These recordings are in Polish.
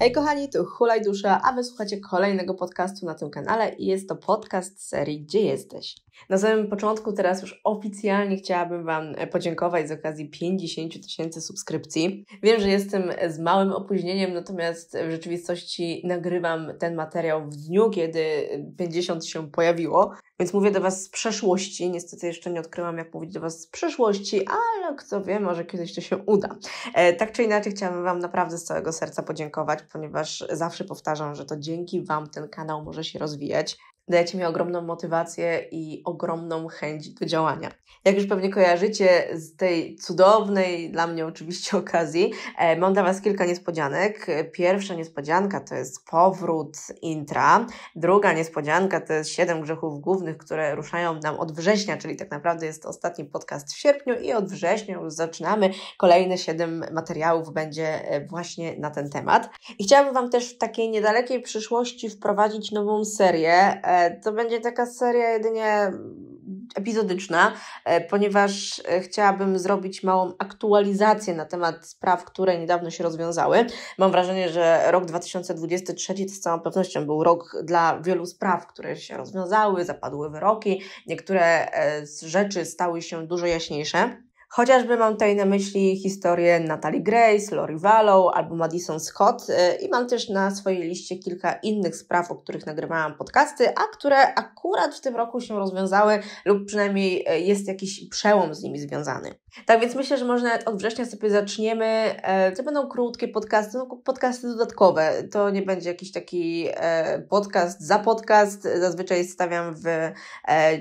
Hej kochani, tu Hulaj Dusza, a wysłuchacie kolejnego podcastu na tym kanale i jest to podcast serii Gdzie jesteś? Na samym początku teraz już oficjalnie chciałabym Wam e, podziękować z okazji 50 tysięcy subskrypcji. Wiem, że jestem z małym opóźnieniem, natomiast w rzeczywistości nagrywam ten materiał w dniu, kiedy 50 się pojawiło, więc mówię do Was z przeszłości. Niestety jeszcze nie odkryłam, jak mówić do Was z przeszłości, ale kto wie, może kiedyś to się uda. E, tak czy inaczej, chciałabym Wam naprawdę z całego serca podziękować, ponieważ zawsze powtarzam, że to dzięki Wam ten kanał może się rozwijać dajecie mi ogromną motywację i ogromną chęć do działania. Jak już pewnie kojarzycie z tej cudownej dla mnie oczywiście okazji, e, mam dla Was kilka niespodzianek. Pierwsza niespodzianka to jest powrót intra. Druga niespodzianka to jest siedem grzechów głównych, które ruszają nam od września, czyli tak naprawdę jest to ostatni podcast w sierpniu i od września już zaczynamy. Kolejne siedem materiałów będzie e, właśnie na ten temat. I chciałabym Wam też w takiej niedalekiej przyszłości wprowadzić nową serię e, to będzie taka seria jedynie epizodyczna, e, ponieważ e, chciałabym zrobić małą aktualizację na temat spraw, które niedawno się rozwiązały. Mam wrażenie, że rok 2023 to z całą pewnością był rok dla wielu spraw, które się rozwiązały, zapadły wyroki, niektóre e, z rzeczy stały się dużo jaśniejsze. Chociażby mam tutaj na myśli historię Natalie Grace, Lori Vallow albo Madison Scott y, i mam też na swojej liście kilka innych spraw, o których nagrywałam podcasty, a które akurat w tym roku się rozwiązały lub przynajmniej y, jest jakiś przełom z nimi związany. Tak więc myślę, że może nawet od września sobie zaczniemy. To y, będą krótkie podcasty, no podcasty dodatkowe. To nie będzie jakiś taki podcast za podcast. Zazwyczaj stawiam w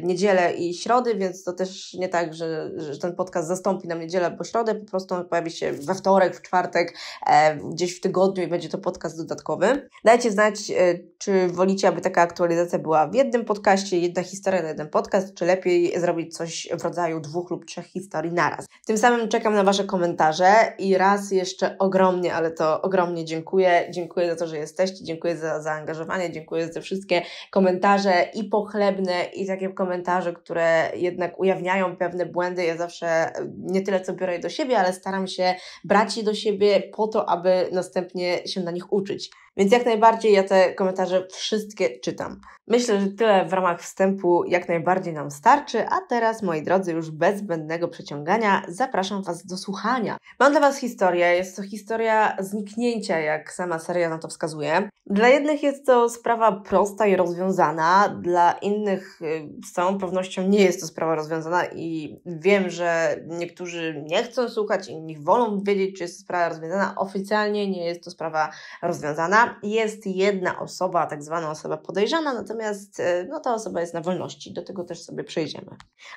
niedzielę i środy, więc to też nie tak, że, że ten podcast został zastąpi nam niedzielę albo środę, po prostu on pojawi się we wtorek, w czwartek, e, gdzieś w tygodniu i będzie to podcast dodatkowy. Dajcie znać, e, czy wolicie, aby taka aktualizacja była w jednym podcaście, jedna historia na jeden podcast, czy lepiej zrobić coś w rodzaju dwóch lub trzech historii naraz. Tym samym czekam na Wasze komentarze i raz jeszcze ogromnie, ale to ogromnie dziękuję. Dziękuję za to, że jesteście, dziękuję za zaangażowanie, dziękuję za wszystkie komentarze i pochlebne, i takie komentarze, które jednak ujawniają pewne błędy. Ja zawsze nie tyle co biorę je do siebie, ale staram się brać je do siebie po to, aby następnie się na nich uczyć. Więc jak najbardziej ja te komentarze wszystkie czytam. Myślę, że tyle w ramach wstępu jak najbardziej nam starczy, a teraz moi drodzy już bez zbędnego przeciągania zapraszam Was do słuchania. Mam dla Was historię, jest to historia zniknięcia, jak sama seria na to wskazuje. Dla jednych jest to sprawa prosta i rozwiązana, dla innych y, z całą pewnością nie jest to sprawa rozwiązana i wiem, że niektórzy nie chcą słuchać, inni wolą wiedzieć, czy jest to sprawa rozwiązana. Oficjalnie nie jest to sprawa rozwiązana jest jedna osoba, tak zwana osoba podejrzana, natomiast e, no, ta osoba jest na wolności, do tego też sobie przejdziemy.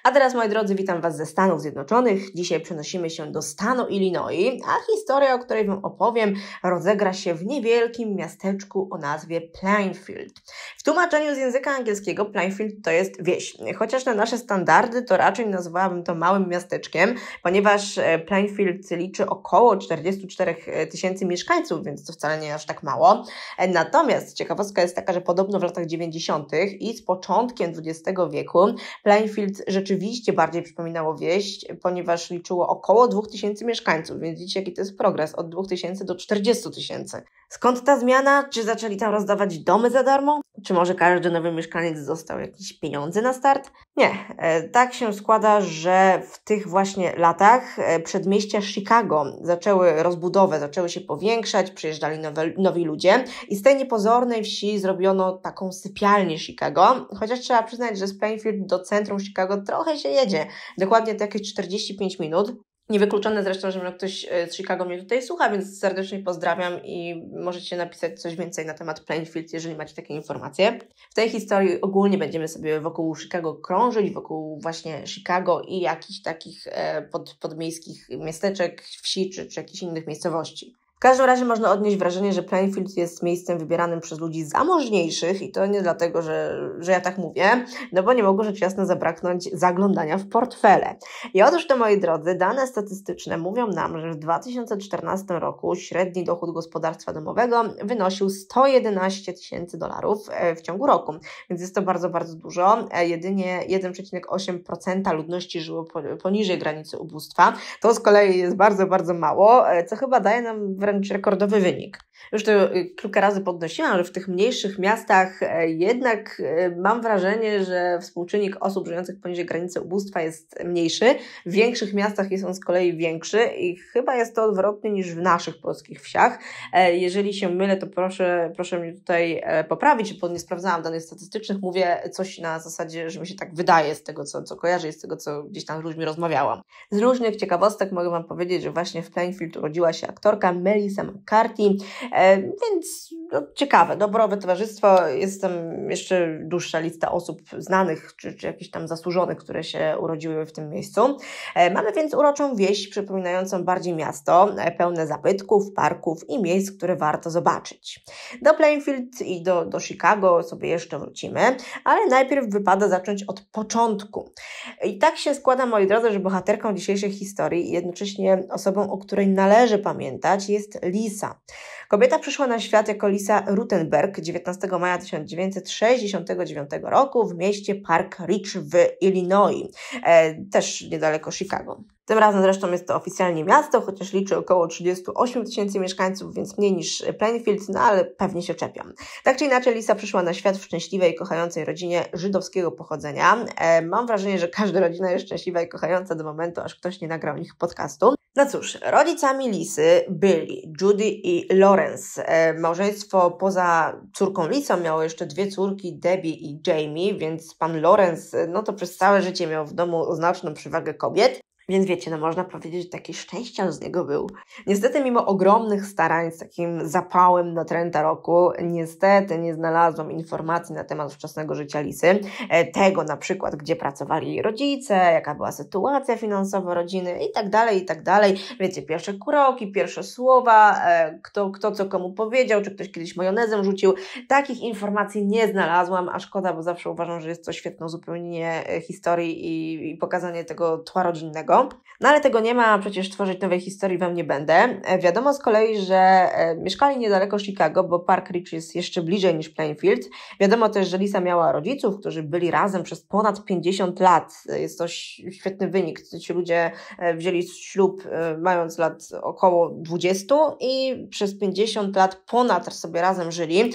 A teraz, moi drodzy, witam Was ze Stanów Zjednoczonych. Dzisiaj przenosimy się do stanu Illinois, a historia, o której Wam opowiem, rozegra się w niewielkim miasteczku o nazwie Plainfield. W tłumaczeniu z języka angielskiego Plainfield to jest wieś, chociaż na nasze standardy to raczej nazwałabym to małym miasteczkiem, ponieważ e, Plainfield liczy około 44 e, tysięcy mieszkańców, więc to wcale nie aż tak mało. Natomiast ciekawostka jest taka, że podobno w latach 90. i z początkiem XX wieku Plainfield rzeczywiście bardziej przypominało wieś, ponieważ liczyło około 2000 mieszkańców, więc widzicie jaki to jest progres, od 2000 do 40 tysięcy. Skąd ta zmiana? Czy zaczęli tam rozdawać domy za darmo? Czy może każdy nowy mieszkaniec dostał jakieś pieniądze na start? Nie. E, tak się składa, że w tych właśnie latach e, przedmieścia Chicago zaczęły rozbudowę, zaczęły się powiększać, przyjeżdżali nowe, nowi ludzie i z tej niepozornej wsi zrobiono taką sypialnię Chicago, chociaż trzeba przyznać, że z Plainfield do centrum Chicago trochę się jedzie. Dokładnie takie jakieś 45 minut, Niewykluczone zresztą, że no ktoś e, z Chicago mnie tutaj słucha, więc serdecznie pozdrawiam i możecie napisać coś więcej na temat Plainfield, jeżeli macie takie informacje. W tej historii ogólnie będziemy sobie wokół Chicago krążyć, wokół właśnie Chicago i jakichś takich e, pod, podmiejskich miasteczek, wsi czy, czy jakichś innych miejscowości. W każdym razie można odnieść wrażenie, że Plainfield jest miejscem wybieranym przez ludzi zamożniejszych i to nie dlatego, że, że ja tak mówię, no bo nie mogło rzecz jasna zabraknąć zaglądania w portfele. I otóż to, moi drodzy, dane statystyczne mówią nam, że w 2014 roku średni dochód gospodarstwa domowego wynosił 111 tysięcy dolarów e, w ciągu roku, więc jest to bardzo, bardzo dużo. E, jedynie 1,8% ludności żyło poniżej granicy ubóstwa. To z kolei jest bardzo, bardzo mało, e, co chyba daje nam wrażenie, wręcz rekordowy wynik. Już to y, kilka razy podnosiłam, że w tych mniejszych miastach e, jednak e, mam wrażenie, że współczynnik osób żyjących poniżej granicy ubóstwa jest mniejszy. W większych miastach jest on z kolei większy i chyba jest to odwrotnie niż w naszych polskich wsiach. E, jeżeli się mylę, to proszę, proszę mnie tutaj poprawić, bo nie sprawdzałam danych statystycznych. Mówię coś na zasadzie, że mi się tak wydaje z tego, co, co kojarzę i z tego, co gdzieś tam z ludźmi rozmawiałam. Z różnych ciekawostek mogę Wam powiedzieć, że właśnie w Plainfield urodziła się aktorka Mel Melissa McCarthy, e, więc no, ciekawe, dobrowe towarzystwo. Jest tam jeszcze dłuższa lista osób znanych, czy, czy jakichś tam zasłużonych, które się urodziły w tym miejscu. E, mamy więc uroczą wieś przypominającą bardziej miasto, e, pełne zabytków, parków i miejsc, które warto zobaczyć. Do Plainfield i do, do Chicago sobie jeszcze wrócimy, ale najpierw wypada zacząć od początku. I tak się składa, moi drodzy, że bohaterką dzisiejszej historii i jednocześnie osobą, o której należy pamiętać, jest Lisa. Kobieta przyszła na świat jako Lisa Rutenberg 19 maja 1969 roku w mieście Park Ridge w Illinois, e, też niedaleko Chicago. Tym razem zresztą jest to oficjalnie miasto, chociaż liczy około 38 tysięcy mieszkańców, więc mniej niż Plainfield, no ale pewnie się czepią. Tak czy inaczej, Lisa przyszła na świat w szczęśliwej, kochającej rodzinie żydowskiego pochodzenia. E, mam wrażenie, że każda rodzina jest szczęśliwa i kochająca do momentu, aż ktoś nie nagrał nich podcastu. No cóż, rodzicami Lisy byli Judy i Lawrence. E, małżeństwo poza córką Lisą miało jeszcze dwie córki, Debbie i Jamie, więc pan Lawrence e, no to przez całe życie miał w domu znaczną przewagę kobiet. Więc wiecie, no można powiedzieć, że taki szczęścian z niego był. Niestety, mimo ogromnych starań z takim zapałem na Trenta roku, niestety nie znalazłam informacji na temat wczesnego życia Lisy. E, tego na przykład, gdzie pracowali jej rodzice, jaka była sytuacja finansowa rodziny i tak dalej, i tak dalej. Wiecie, pierwsze kroki, pierwsze słowa, e, kto, kto co komu powiedział, czy ktoś kiedyś majonezem rzucił. Takich informacji nie znalazłam, a szkoda, bo zawsze uważam, że jest to świetne zupełnie e, historii i, i pokazanie tego tła rodzinnego złego. No ale tego nie ma, przecież tworzyć nowej historii Wam nie będę. E, wiadomo z kolei, że e, mieszkali niedaleko Chicago, bo Park Ridge jest jeszcze bliżej niż Plainfield. Wiadomo też, że Lisa miała rodziców, którzy byli razem przez ponad 50 lat. E, jest to świetny wynik. Ci ludzie wzięli ślub mając lat około 20 i przez 50 lat ponad sobie razem żyli.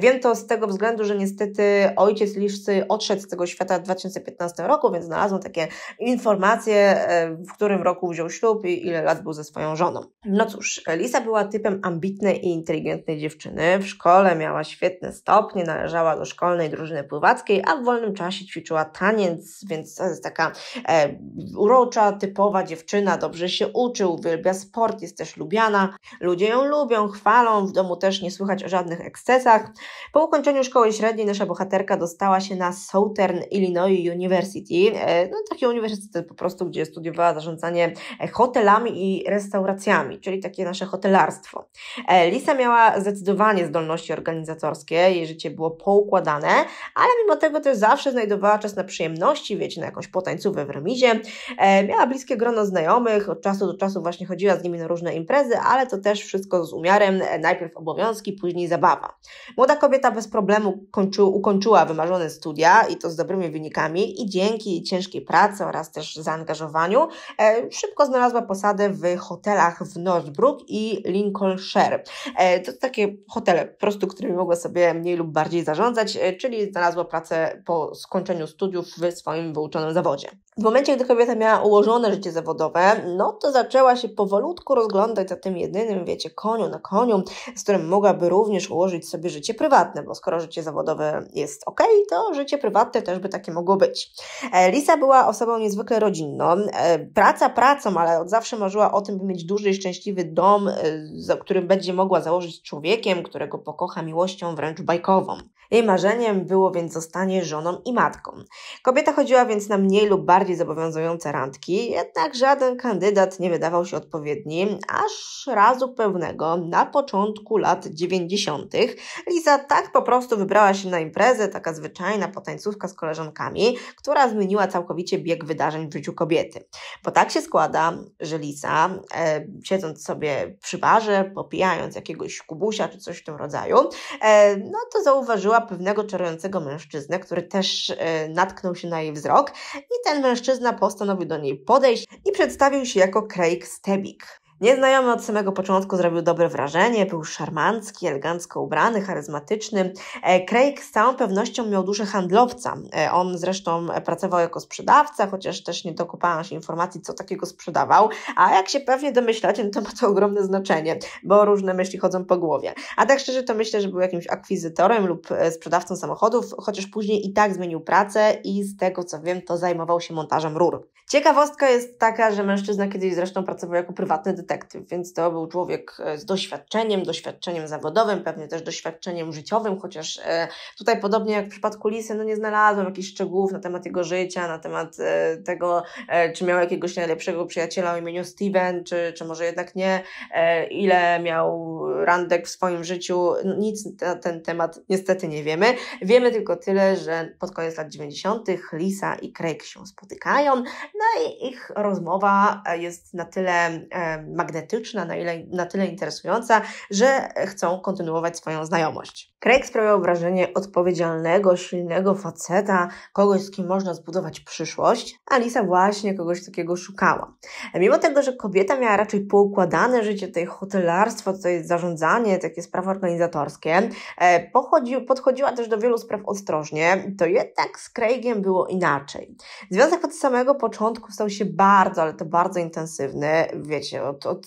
Wiem to z tego względu, że niestety ojciec Lisy odszedł z tego świata w 2015 roku, więc znalazłam takie informacje w którym roku wziął ślub i ile lat był ze swoją żoną. No cóż, Lisa była typem ambitnej i inteligentnej dziewczyny. W szkole miała świetne stopnie, należała do szkolnej drużyny pływackiej, a w wolnym czasie ćwiczyła taniec, więc to jest taka e, urocza, typowa dziewczyna, dobrze się uczy, uwielbia sport, jest też lubiana. Ludzie ją lubią, chwalą, w domu też nie słychać o żadnych ekscesach. Po ukończeniu szkoły średniej nasza bohaterka dostała się na Southern Illinois University, e, no taki uniwersytet po prostu, gdzie jest studiowała zarządzanie e, hotelami i restauracjami, czyli takie nasze hotelarstwo. E, Lisa miała zdecydowanie zdolności organizatorskie, jej życie było poukładane, ale mimo tego też zawsze znajdowała czas na przyjemności, wiecie, na jakąś potańcówę w remizie. E, miała bliskie grono znajomych, od czasu do czasu właśnie chodziła z nimi na różne imprezy, ale to też wszystko z umiarem, najpierw obowiązki, później zabawa. Młoda kobieta bez problemu kończy, ukończyła wymarzone studia i to z dobrymi wynikami i dzięki ciężkiej pracy oraz też zaangażowaniu E, szybko znalazła posadę w hotelach w Northbrook i Lincolnshire. E, to takie hotele, po prostu, którymi mogła sobie mniej lub bardziej zarządzać, e, czyli znalazła pracę po skończeniu studiów w swoim wyuczonym zawodzie. W momencie, gdy kobieta miała ułożone życie zawodowe, no to zaczęła się powolutku rozglądać za tym jedynym, wiecie, koniu na koniu, z którym mogłaby również ułożyć sobie życie prywatne, bo skoro życie zawodowe jest ok, to życie prywatne też by takie mogło być. Lisa była osobą niezwykle rodzinną, E, praca pracą, ale od zawsze marzyła o tym, by mieć duży i szczęśliwy dom, e, za którym będzie mogła założyć człowiekiem, którego pokocha miłością wręcz bajkową. Jej marzeniem było więc zostanie żoną i matką. Kobieta chodziła więc na mniej lub bardziej zobowiązujące randki, jednak żaden kandydat nie wydawał się odpowiedni, aż razu pewnego, na początku lat 90., Lisa tak po prostu wybrała się na imprezę, taka zwyczajna potańcówka z koleżankami, która zmieniła całkowicie bieg wydarzeń w życiu kobiety. Bo tak się składa, że Lisa, e, siedząc sobie przy barze, popijając jakiegoś kubusia czy coś w tym rodzaju, e, no to zauważyła pewnego czarującego mężczyznę, który też e, natknął się na jej wzrok i ten mężczyzna postanowił do niej podejść i przedstawił się jako Craig Stebik. Nieznajomy od samego początku zrobił dobre wrażenie, był szarmancki, elegancko ubrany, charyzmatyczny. E, Craig z całą pewnością miał duszę handlowca. E, on zresztą pracował jako sprzedawca, chociaż też nie dokopałam się informacji, co takiego sprzedawał, a jak się pewnie domyślacie, no to ma to ogromne znaczenie, bo różne myśli chodzą po głowie. A tak szczerze to myślę, że był jakimś akwizytorem lub e, sprzedawcą samochodów, chociaż później i tak zmienił pracę i z tego co wiem, to zajmował się montażem rur. Ciekawostka jest taka, że mężczyzna kiedyś zresztą pracował jako prywatny detektyw detektyw, więc to był człowiek e, z doświadczeniem, doświadczeniem zawodowym, pewnie też doświadczeniem życiowym, chociaż e, tutaj podobnie jak w przypadku Lisy, no nie znalazłam jakichś szczegółów na temat jego życia, na temat e, tego, czy miał jakiegoś najlepszego przyjaciela o imieniu Steven, czy, czy może jednak nie, ile miał randek w swoim życiu, nic na ten temat niestety nie wiemy. Wiemy tylko tyle, że pod koniec lat 90. Lisa i Craig się spotykają, no i ich rozmowa jest na tyle magnetyczna, na, ile, na tyle interesująca, że chcą kontynuować swoją znajomość. Craig sprawiał wrażenie odpowiedzialnego, silnego faceta, kogoś, z kim można zbudować przyszłość, a Lisa właśnie kogoś takiego szukała. Mimo tego, że kobieta miała raczej poukładane życie tutaj hotelarstwo, tutaj zarządzanie, takie sprawy organizatorskie, e, pochodzi, podchodziła też do wielu spraw ostrożnie, to jednak z Craigiem było inaczej. Związek od samego początku stał się bardzo, ale to bardzo intensywny, wiecie, od od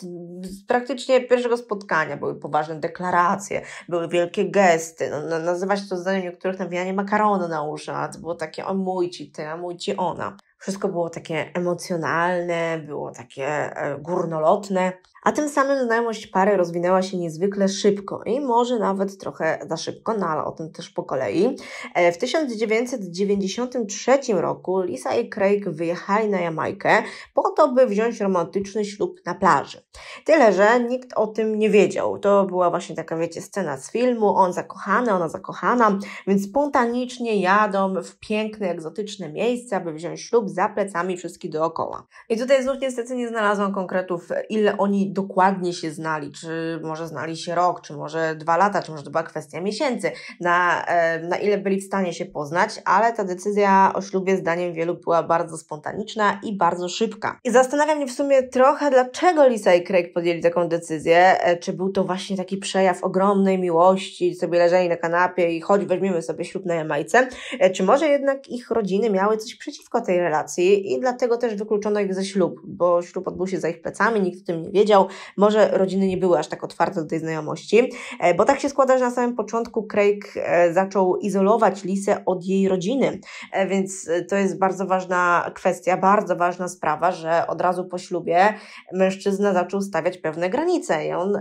praktycznie pierwszego spotkania były poważne deklaracje, były wielkie gesty. No, no nazywa się to zdaniem niektórych nawijanie makaronu na uszy, było takie o mój ci ty, a mój ci ona. Wszystko było takie emocjonalne, było takie e, górnolotne a tym samym znajomość pary rozwinęła się niezwykle szybko i może nawet trochę za szybko, no ale o tym też po kolei. E, w 1993 roku Lisa i Craig wyjechali na Jamajkę po to, by wziąć romantyczny ślub na plaży. Tyle, że nikt o tym nie wiedział. To była właśnie taka, wiecie, scena z filmu, on zakochany, ona zakochana, więc spontanicznie jadą w piękne, egzotyczne miejsce, aby wziąć ślub za plecami wszystkich dookoła. I tutaj znów niestety nie znalazłam konkretów, ile oni dokładnie się znali, czy może znali się rok, czy może dwa lata, czy może to była kwestia miesięcy, na, e, na ile byli w stanie się poznać, ale ta decyzja o ślubie zdaniem wielu była bardzo spontaniczna i bardzo szybka. I zastanawiam się w sumie trochę, dlaczego Lisa i Craig podjęli taką decyzję, e, czy był to właśnie taki przejaw ogromnej miłości, sobie leżeli na kanapie i choć weźmiemy sobie ślub na Jamajce, e, czy może jednak ich rodziny miały coś przeciwko tej relacji i dlatego też wykluczono ich ze ślub, bo ślub odbył się za ich plecami, nikt o tym nie wiedział, może rodziny nie były aż tak otwarte do tej znajomości, e, bo tak się składa, że na samym początku Craig e, zaczął izolować Lisę od jej rodziny, e, więc to jest bardzo ważna kwestia, bardzo ważna sprawa, że od razu po ślubie mężczyzna zaczął stawiać pewne granice i on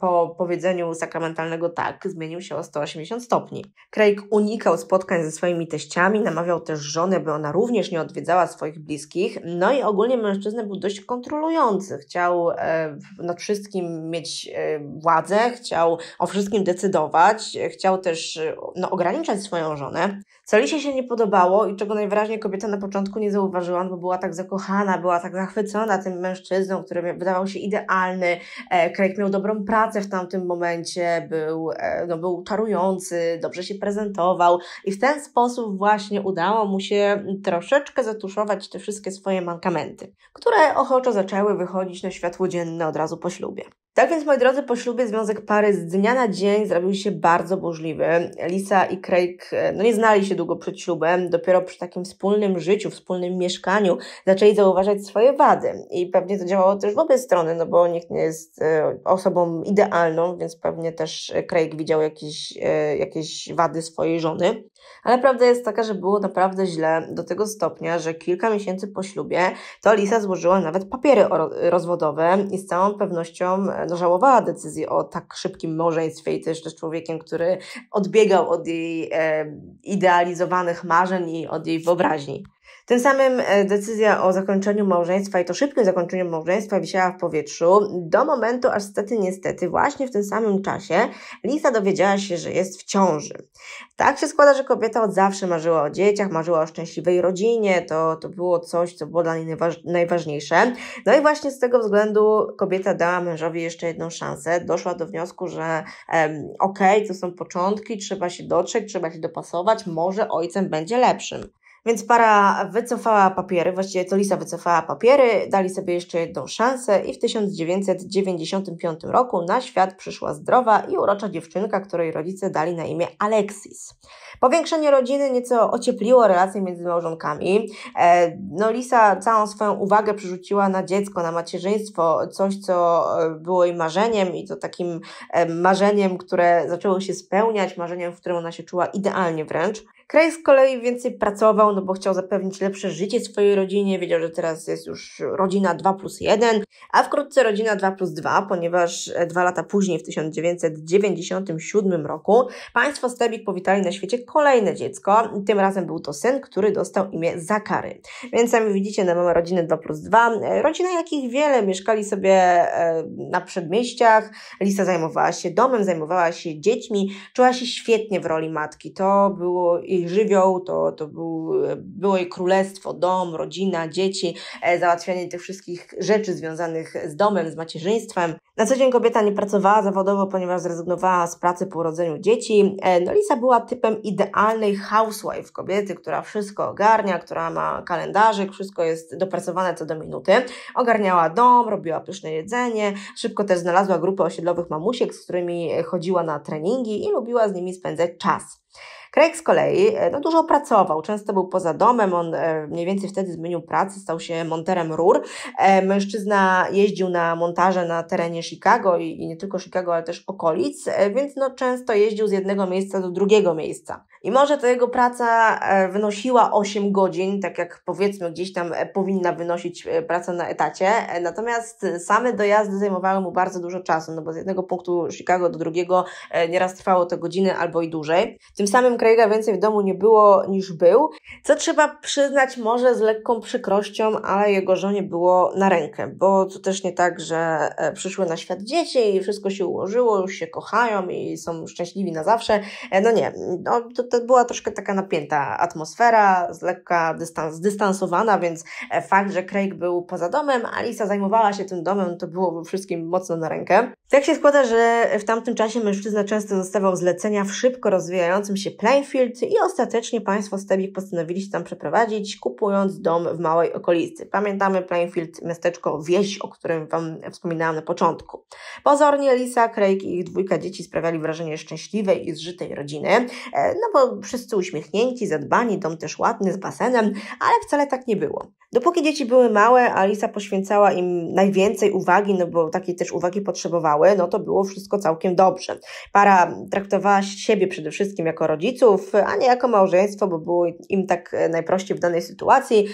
po powiedzeniu sakramentalnego tak zmienił się o 180 stopni. Craig unikał spotkań ze swoimi teściami, namawiał też żonę, by ona również nie odwiedzała swoich bliskich, no i ogólnie mężczyzna był dość kontrolujący, chciał nad wszystkim mieć e, władzę, chciał o wszystkim decydować, e, chciał też e, no, ograniczać swoją żonę. Co Lisie się nie podobało i czego najwyraźniej kobieta na początku nie zauważyła, no bo była tak zakochana, była tak zachwycona tym mężczyzną, który wydawał się idealny. E, Craig miał dobrą pracę w tamtym momencie, był, e, no, był czarujący, dobrze się prezentował i w ten sposób właśnie udało mu się troszeczkę zatuszować te wszystkie swoje mankamenty, które ochoczo zaczęły wychodzić na światło dzienne od razu po ślubie. Tak więc, moi drodzy, po ślubie związek pary z dnia na dzień zrobił się bardzo burzliwy. Lisa i Craig e, no, nie znali się długo przed ślubem, dopiero przy takim wspólnym życiu, wspólnym mieszkaniu zaczęli zauważać swoje wady. I pewnie to działało też w obie strony, no bo nikt nie jest e, osobą idealną, więc pewnie też Craig widział jakieś, e, jakieś wady swojej żony. Ale prawda jest taka, że było naprawdę źle do tego stopnia, że kilka miesięcy po ślubie to Lisa złożyła nawet papiery rozwodowe i z całą pewnością e, no, żałowała decyzji o tak szybkim małżeństwie i też, jeszcze człowiekiem, który odbiegał od jej e, idealizowanych marzeń i od jej wyobraźni. Tym samym e, decyzja o zakończeniu małżeństwa i to szybkim zakończeniu małżeństwa wisiała w powietrzu do momentu, aż stety niestety właśnie w tym samym czasie Lisa dowiedziała się, że jest w ciąży. Tak się składa, że kobieta od zawsze marzyła o dzieciach, marzyła o szczęśliwej rodzinie, to, to było coś, co było dla niej najważniejsze. No i właśnie z tego względu kobieta dała mężowi jeszcze jedną szansę, doszła do wniosku, że um, okej, okay, to są początki, trzeba się dotrzeć, trzeba się dopasować, może ojcem będzie lepszym. Więc para wycofała papiery, właściwie to Lisa wycofała papiery, dali sobie jeszcze jedną szansę i w 1995 roku na świat przyszła zdrowa i urocza dziewczynka, której rodzice dali na imię Alexis. Powiększenie rodziny nieco ociepliło relacje między małżonkami. E, no, Lisa całą swoją uwagę przerzuciła na dziecko, na macierzyństwo, coś, co e, było jej marzeniem i to takim e, marzeniem, które zaczęło się spełniać, marzeniem, w którym ona się czuła idealnie wręcz. Kraj z kolei więcej pracował, no bo chciał zapewnić lepsze życie swojej rodzinie, wiedział, że teraz jest już rodzina 2 plus 1, a wkrótce rodzina 2 plus 2, ponieważ dwa lata później, w 1997 roku, państwo Stebik powitali na świecie kolejne dziecko. Tym razem był to syn, który dostał imię Zakary. Więc sami widzicie, no mamy rodzinę 2 plus 2. Rodzina jakich wiele, mieszkali sobie e, na przedmieściach. Lisa zajmowała się domem, zajmowała się dziećmi, czuła się świetnie w roli matki. To było jej żywioł, to, to był, było jej królestwo, dom, rodzina, dzieci, e, załatwianie tych wszystkich rzeczy związanych z domem, z macierzyństwem. Na co dzień kobieta nie pracowała zawodowo, ponieważ zrezygnowała z pracy po urodzeniu dzieci. E, no Lisa była typem idealnej housewife, kobiety, która wszystko ogarnia, która ma kalendarzyk, wszystko jest dopracowane co do minuty. Ogarniała dom, robiła pyszne jedzenie, szybko też znalazła grupę osiedlowych mamusiek, z którymi chodziła na treningi i lubiła z nimi spędzać czas. Craig z kolei e, no, dużo pracował, często był poza domem, on e, mniej więcej wtedy zmienił pracę, stał się monterem rur. E, mężczyzna jeździł na montaże na terenie Chicago i nie tylko Chicago, ale też okolic, więc no, często jeździł z jednego miejsca do drugiego miejsca. I może to jego praca e, wynosiła 8 godzin, tak jak powiedzmy gdzieś tam e, powinna wynosić e, praca na etacie, natomiast same dojazdy zajmowały mu bardzo dużo czasu, no bo z jednego punktu Chicago do drugiego nieraz trwało to godziny albo i dłużej. Tym samym Craiga więcej w domu nie było niż był, co trzeba przyznać może z lekką przykrością, ale jego żonie było na rękę, bo to też nie tak, że przyszły na świat dzieci i wszystko się ułożyło, już się kochają i są szczęśliwi na zawsze. No nie, no to to była troszkę taka napięta atmosfera, z lekka dystans, zdystansowana, więc e, fakt, że Craig był poza domem, a Lisa zajmowała się tym domem, to było wszystkim mocno na rękę. Tak się składa, że w tamtym czasie mężczyzna często dostawał zlecenia w szybko rozwijającym się Plainfield i ostatecznie państwo Stebik postanowili się tam przeprowadzić, kupując dom w małej okolicy. Pamiętamy Plainfield, miasteczko, wieś, o którym Wam wspominałam na początku. Pozornie Lisa, Craig i ich dwójka dzieci sprawiali wrażenie szczęśliwej i zżytej rodziny, e, no spoko, wszyscy uśmiechnięci, zadbani, dom też ładny, z basenem, ale wcale tak nie było. Dopóki dzieci były małe, a Lisa poświęcała im najwięcej uwagi, no bo takiej też uwagi potrzebowały, no to było wszystko całkiem dobrze. Para traktowała siebie przede wszystkim jako rodziców, a nie jako małżeństwo, bo było im tak e, najprościej w danej sytuacji.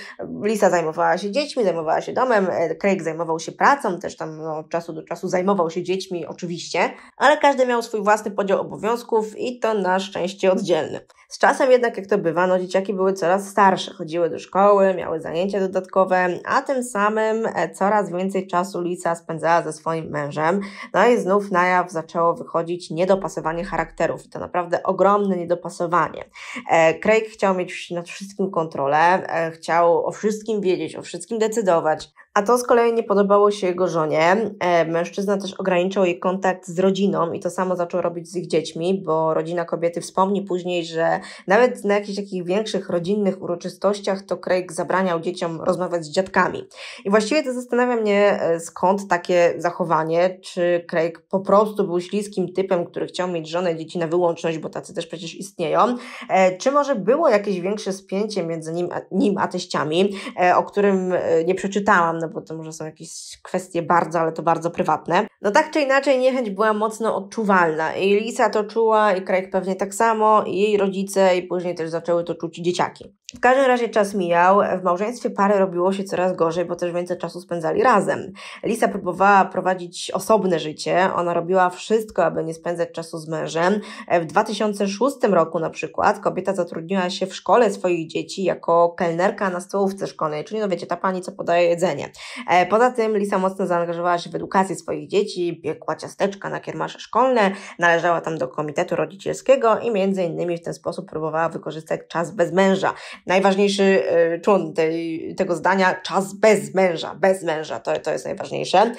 Lisa zajmowała się dziećmi, zajmowała się domem, e, Craig zajmował się pracą, też tam no, od czasu do czasu zajmował się dziećmi, oczywiście, ale każdy miał swój własny podział obowiązków i to na szczęście oddzielny. Z czasem jednak, jak to bywa, no dzieciaki były coraz starsze, chodziły do szkoły, miały zajęcia dodatkowe, a tym samym e, coraz więcej czasu Lisa spędzała ze swoim mężem, no i znów na jaw zaczęło wychodzić niedopasowanie charakterów i to naprawdę ogromne niedopasowanie. E, Craig chciał mieć nad wszystkim kontrolę, e, chciał o wszystkim wiedzieć, o wszystkim decydować, a to z kolei nie podobało się jego żonie. E, mężczyzna też ograniczał jej kontakt z rodziną i to samo zaczął robić z ich dziećmi, bo rodzina kobiety wspomni później, że nawet na jakichś takich większych rodzinnych uroczystościach to Craig zabraniał dzieciom rozmawiać z dziadkami. I właściwie to zastanawia mnie, e, skąd takie zachowanie, czy Craig po prostu był śliskim typem, który chciał mieć żonę dzieci na wyłączność, bo tacy też przecież istnieją, e, czy może było jakieś większe spięcie między nim a, nim a teściami, o którym nie przeczytałam no bo to może są jakieś kwestie bardzo, ale to bardzo prywatne. No tak czy inaczej niechęć była mocno odczuwalna i Lisa to czuła i Craig pewnie tak samo i jej rodzice i później też zaczęły to czuć dzieciaki. W każdym razie czas mijał, w małżeństwie pary robiło się coraz gorzej, bo też więcej czasu spędzali razem. Lisa próbowała prowadzić osobne życie, ona robiła wszystko, aby nie spędzać czasu z mężem. W 2006 roku na przykład kobieta zatrudniła się w szkole swoich dzieci jako kelnerka na stołówce szkolnej, czyli no wiecie, ta pani, co podaje jedzenie. E, poza tym Lisa mocno zaangażowała się w edukację swoich dzieci, piekła ciasteczka na kiermasze szkolne, należała tam do komitetu rodzicielskiego i między innymi w ten sposób próbowała wykorzystać czas bez męża najważniejszy e, człon tej, tego zdania, czas bez męża, bez męża, to, to jest najważniejsze.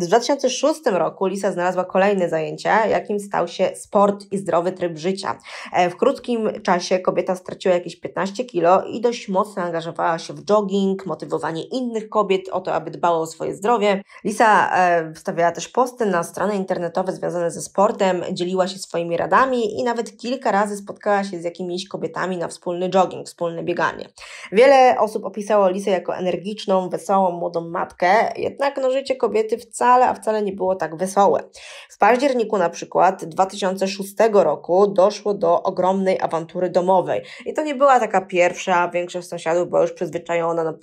W 2006 roku Lisa znalazła kolejne zajęcie, jakim stał się sport i zdrowy tryb życia. E, w krótkim czasie kobieta straciła jakieś 15 kilo i dość mocno angażowała się w jogging, motywowanie innych kobiet o to, aby dbało o swoje zdrowie. Lisa e, wstawiała też posty na strony internetowe związane ze sportem, dzieliła się swoimi radami i nawet kilka razy spotkała się z jakimiś kobietami na wspólny jogging, wspólny wolne bieganie. Wiele osób opisało Lisę jako energiczną, wesołą, młodą matkę, jednak no, życie kobiety wcale, a wcale nie było tak wesołe. W październiku na przykład 2006 roku doszło do ogromnej awantury domowej. I to nie była taka pierwsza, większość sąsiadów była już przyzwyczajona, no,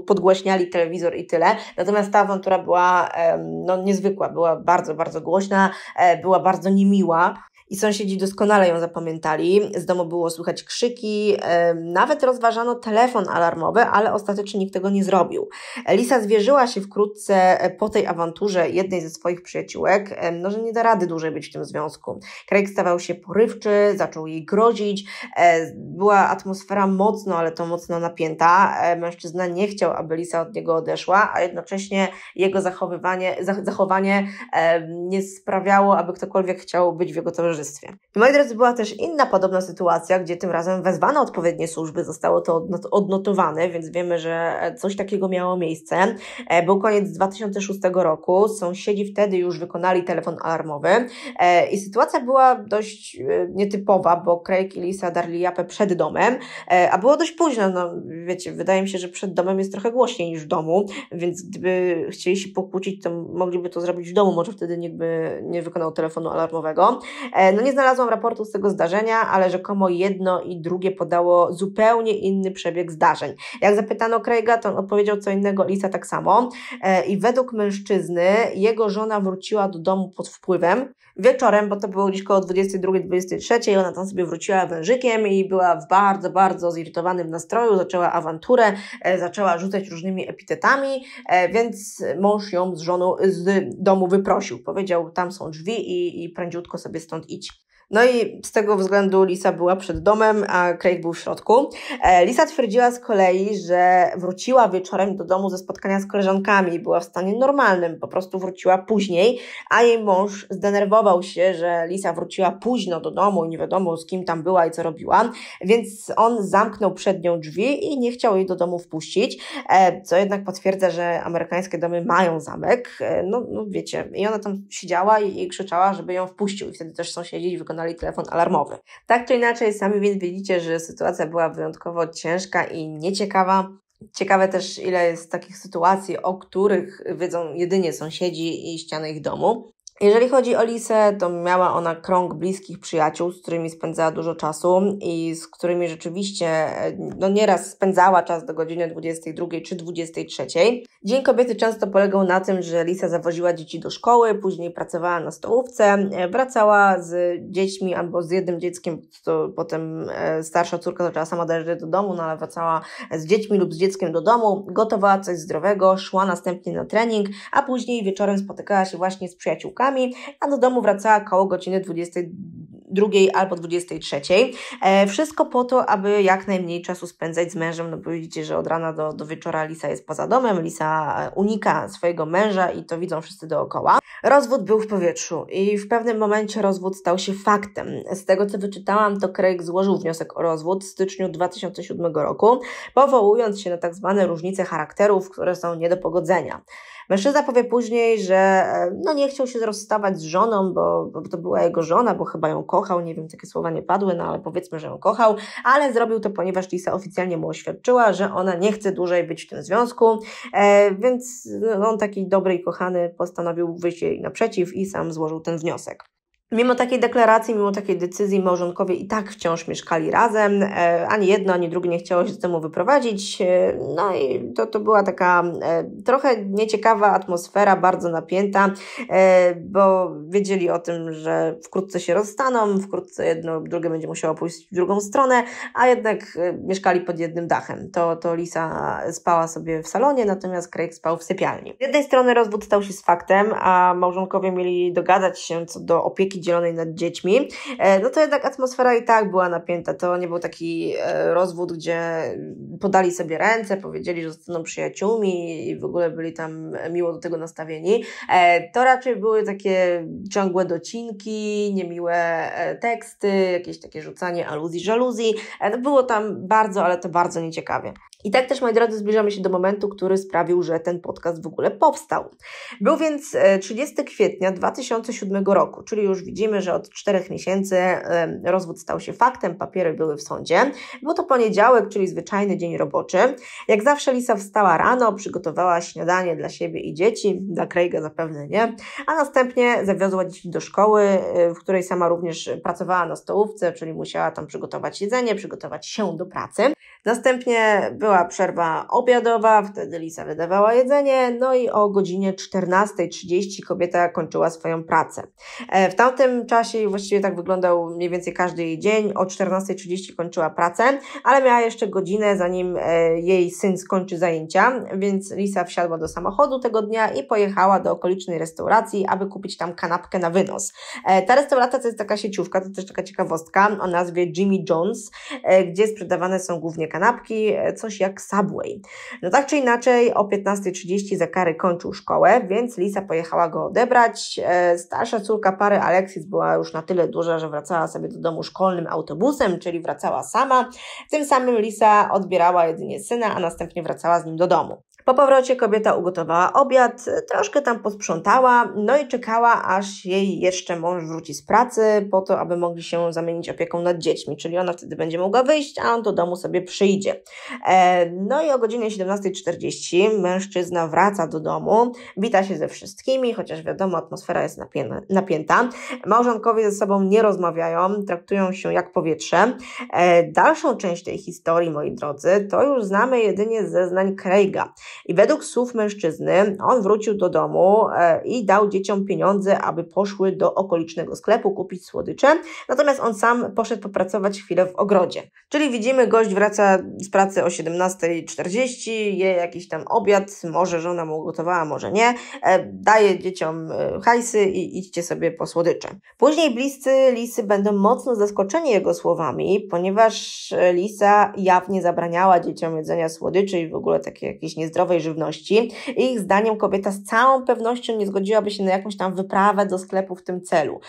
podgłośniali telewizor i tyle. Natomiast ta awantura była no, niezwykła, była bardzo, bardzo głośna, e, była bardzo niemiła i sąsiedzi doskonale ją zapamiętali. Z domu było słychać krzyki, nawet rozważano telefon alarmowy, ale ostatecznie nikt tego nie zrobił. Lisa zwierzyła się wkrótce e, po tej awanturze jednej ze swoich przyjaciółek, no, że nie da rady dłużej być w tym związku. Craig stawał się porywczy, zaczął jej grozić, e, była atmosfera mocno, ale to mocno napięta. E, mężczyzna nie chciał, aby Lisa od niego odeszła, a jednocześnie jego zachowywanie, zachowanie nie sprawiało, aby ktokolwiek chciał być w jego towarzystwie towarzystwie. I moi drodzy, była też inna podobna sytuacja, gdzie tym razem wezwano odpowiednie służby, zostało to odnotowane, więc wiemy, że e, coś takiego miało miejsce. E, był koniec 2006 roku, sąsiedzi wtedy już wykonali telefon alarmowy e, i sytuacja była dość nietypowa, bo Craig i Lisa darli japę przed domem, a było dość późno, no wiecie, wydaje mi się, że przed domem jest trochę głośniej niż w domu, więc gdyby chcieli się pokłócić, to mogliby to zrobić w domu, może wtedy nikt by nie wykonał telefonu alarmowego. E, no nie znalazłam raportu z tego zdarzenia, ale rzekomo jedno i drugie podało zupełnie inny przebieg zdarzeń. Jak zapytano Craiga, to on odpowiedział co innego, Lisa tak samo. E, I według mężczyzny jego żona wróciła do domu pod wpływem. Wieczorem, bo to było gdzieś koło 22-23, ona tam sobie wróciła wężykiem i była w bardzo, bardzo zirytowanym nastroju, zaczęła awanturę, e, zaczęła rzucać różnymi epitetami, więc mąż ją z żoną z domu wyprosił. Powiedział, tam są drzwi i, i prędziutko sobie stąd idź each No i z tego względu Lisa była przed domem, a Craig był w środku. E, Lisa twierdziła z kolei, że wróciła wieczorem do domu ze spotkania z koleżankami, była w stanie normalnym, po prostu wróciła później, a jej mąż zdenerwował się, że Lisa wróciła późno do domu i nie wiadomo z kim tam była i co robiła, więc on zamknął przed nią drzwi i nie chciał jej do domu wpuścić, e, co jednak potwierdza, że amerykańskie domy mają zamek, e, no, no wiecie, i ona tam siedziała i, i krzyczała, żeby ją wpuścił i wtedy też sąsiedzi wykonali wykonali telefon alarmowy. Tak czy inaczej, sami więc widzicie, że sytuacja była wyjątkowo ciężka i nieciekawa. Ciekawe też, ile jest takich sytuacji, o których wiedzą jedynie sąsiedzi i ściany ich domu. Jeżeli chodzi o Lisę, to miała ona krąg bliskich przyjaciół, z którymi spędzała dużo czasu i z którymi rzeczywiście e, no nieraz spędzała czas do godziny 22 czy 23. Dzień kobiety często polegał na tym, że Lisa zawoziła dzieci do szkoły, później pracowała na stołówce, e, wracała z dziećmi albo z jednym dzieckiem, to potem e, starsza córka zaczęła sama dojeżdżać do domu, no ale wracała z dziećmi lub z dzieckiem do domu, gotowała coś zdrowego, szła następnie na trening, a później wieczorem spotykała się właśnie z przyjaciółkami a do domu wracała koło godziny 22 albo 23. E, wszystko po to, aby jak najmniej czasu spędzać z mężem, no bo widzicie, że od rana do, do wieczora Lisa jest poza domem, Lisa e, unika swojego męża i to widzą wszyscy dookoła. Rozwód był w powietrzu i w pewnym momencie rozwód stał się faktem. Z tego co wyczytałam, to Craig złożył wniosek o rozwód w styczniu 2007 roku, powołując się na tak zwane różnice charakterów, które są nie do pogodzenia. Mężczyzna powie później, że e, no nie chciał się rozstawać z żoną, bo, bo to była jego żona, bo chyba ją kochał, nie wiem, takie słowa nie padły, no ale powiedzmy, że ją kochał, ale zrobił to, ponieważ Lisa oficjalnie mu oświadczyła, że ona nie chce dłużej być w tym związku, e, więc no, on taki dobry i kochany postanowił wyjść jej naprzeciw i sam złożył ten wniosek. Mimo takiej deklaracji, mimo takiej decyzji, małżonkowie i tak wciąż mieszkali razem. E, ani jedno, ani drugie nie chciało się z domu wyprowadzić. E, no i to, to była taka e, trochę nieciekawa atmosfera, bardzo napięta, bo wiedzieli o tym, że wkrótce się rozstaną, wkrótce jedno drugie będzie musiało pójść w drugą stronę, a jednak mieszkali pod jednym dachem. To, to Lisa spała sobie w salonie, natomiast Craig spał w sypialni. Z jednej strony rozwód stał się z faktem, a małżonkowie mieli dogadać się co do opieki opieki dzielonej nad dziećmi, e, no to jednak atmosfera i tak była napięta. To nie był taki e, rozwód, gdzie podali sobie ręce, powiedzieli, że zostaną przyjaciółmi i w ogóle byli tam miło do tego nastawieni. E, to raczej były takie ciągłe docinki, niemiłe teksty, jakieś takie rzucanie aluzji, żaluzji. No było tam bardzo, ale to bardzo nieciekawie. I tak też, moi drodzy, zbliżamy się do momentu, który sprawił, że ten podcast w ogóle powstał. Był więc 30 e, kwietnia 2007 roku, czyli już widzimy, że od czterech miesięcy rozwód stał się faktem, papiery były w sądzie. Był to poniedziałek, czyli zwyczajny dzień roboczy. Jak zawsze Lisa wstała rano, przygotowała śniadanie dla siebie i dzieci, dla Craiga zapewne nie, a następnie zawiozła dzieci do szkoły, e, w której sama również pracowała na stołówce, czyli musiała tam przygotować jedzenie, przygotować się do pracy. Następnie była była przerwa obiadowa, wtedy Lisa wydawała jedzenie, no i o godzinie 14.30 kobieta kończyła swoją pracę. E, w tamtym czasie właściwie tak wyglądał mniej więcej każdy jej dzień, o 14.30 kończyła pracę, ale miała jeszcze godzinę zanim e, jej syn skończy zajęcia, więc Lisa wsiadła do samochodu tego dnia i pojechała do okolicznej restauracji, aby kupić tam kanapkę na wynos. E, ta restauracja to jest taka sieciówka, to też taka ciekawostka o nazwie Jimmy Jones, gdzie sprzedawane są głównie kanapki, coś ja jak Subway. No tak czy inaczej, o 15.30 Zakary kończył szkołę, więc Lisa pojechała go odebrać. E, starsza córka pary Alexis była już na tyle duża, że wracała sobie do domu szkolnym autobusem, czyli wracała sama. Tym samym Lisa odbierała jedynie syna, a następnie wracała z nim do domu. Po powrocie kobieta ugotowała obiad, troszkę tam posprzątała, no i czekała, aż jej jeszcze mąż wróci z pracy, po to, aby mogli się zamienić opieką nad dziećmi, czyli ona wtedy będzie mogła wyjść, a on do domu sobie przyjdzie. E, no i o godzinie 17.40 mężczyzna wraca do domu, wita się ze wszystkimi, chociaż wiadomo, atmosfera jest napięta. Małżonkowie ze sobą nie rozmawiają, traktują się jak powietrze. E, dalszą część tej historii, moi drodzy, to już znamy jedynie ze zeznań Craiga. I według słów mężczyzny, on wrócił do domu e, i dał dzieciom pieniądze, aby poszły do okolicznego sklepu kupić słodycze, natomiast on sam poszedł popracować chwilę w ogrodzie. Czyli widzimy, gość wraca z pracy o 17.40, je jakiś tam obiad, może żona mu gotowała, może nie, e, daje dzieciom e, hajsy i idźcie sobie po słodycze. Później bliscy lisy będą mocno zaskoczeni jego słowami, ponieważ lisa jawnie zabraniała dzieciom jedzenia słodyczy i w ogóle takie jakieś niezdrowe zdrowej żywności. Ich zdaniem kobieta z całą pewnością nie zgodziłaby się na jakąś tam wyprawę do sklepu w tym celu.